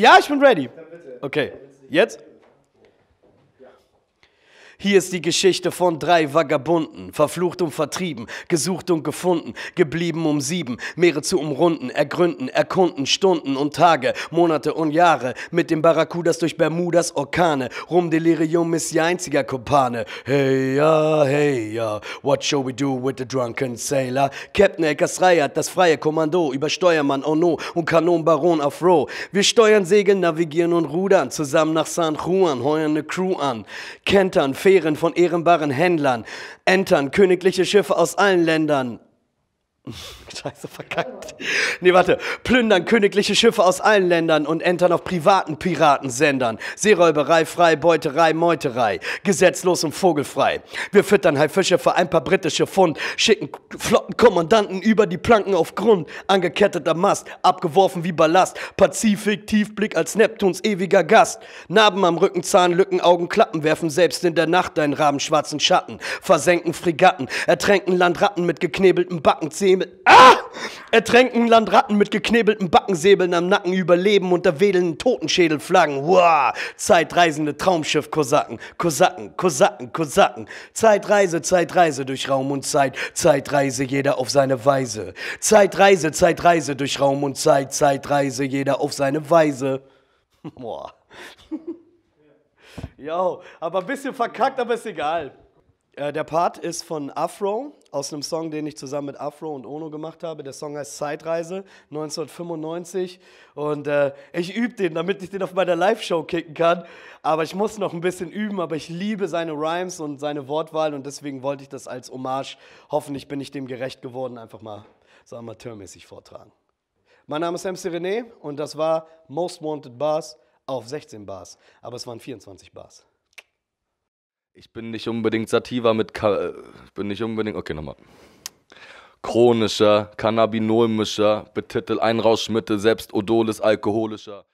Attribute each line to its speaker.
Speaker 1: Ja, ich bin ready. Okay, jetzt? Hier ist die Geschichte von drei Vagabunden, verflucht und vertrieben, gesucht und gefunden, geblieben um sieben, Meere zu umrunden, ergründen, erkunden, Stunden und Tage, Monate und Jahre, mit den Barracudas durch Bermudas Orkane, Rum Delirium ist ihr einziger Kopane. Hey ja, hey ja, what shall we do with the drunken sailor? Captain Akers 3 hat das freie Kommando über Steuermann Oh und Kanonbaron Afro. Wir steuern, segeln, navigieren und rudern, zusammen nach San Juan, heuern eine Crew an, kentern, Fähren von ehrenbaren Händlern, entern königliche Schiffe aus allen Ländern Scheiße, verkackt. Nee, warte. Plündern königliche Schiffe aus allen Ländern und entern auf privaten Piratensendern. Seeräuberei, frei, Beuterei, Meuterei. Gesetzlos und vogelfrei. Wir füttern Haifische für ein paar britische Pfund. Schicken Flottenkommandanten über die Planken auf Grund. Angeketteter Mast, abgeworfen wie Ballast. Pazifik, Tiefblick als Neptuns ewiger Gast. Narben am Rücken, Zahn, Lücken, Augen, Klappen. werfen selbst in der Nacht einen rabenschwarzen Schatten. Versenken Fregatten, ertränken Landratten mit geknebelten Backen, zehn mit ah! Ertränken Landratten mit geknebelten Backensäbeln am Nacken überleben unter wedelnden Totenschädelflaggen. Wow! Zeitreisende Traumschiff-Kosaken, Kosaken, Kosaken, Kosaken. Zeitreise, Zeitreise durch Raum und Zeit. Zeitreise, jeder auf seine Weise. Zeitreise, Zeitreise durch Raum und Zeit. Zeitreise, jeder auf seine Weise. Boah. Jo, aber ein bisschen verkackt, aber ist egal. Äh, der Part ist von Afro, aus einem Song, den ich zusammen mit Afro und Ono gemacht habe. Der Song heißt Zeitreise, 1995. Und äh, ich übe den, damit ich den auf meiner Live-Show kicken kann. Aber ich muss noch ein bisschen üben, aber ich liebe seine Rhymes und seine Wortwahl und deswegen wollte ich das als Hommage, hoffentlich bin ich dem gerecht geworden, einfach mal so amateurmäßig vortragen. Mein Name ist MC René und das war Most Wanted Bars auf 16 Bars, aber es waren 24 Bars. Ich bin nicht unbedingt Sativa mit. Ka äh, ich bin nicht unbedingt. Okay, nochmal. Chronischer, Cannabinolmischer, Betitel Einrauschmittel, selbst Odolis, alkoholischer.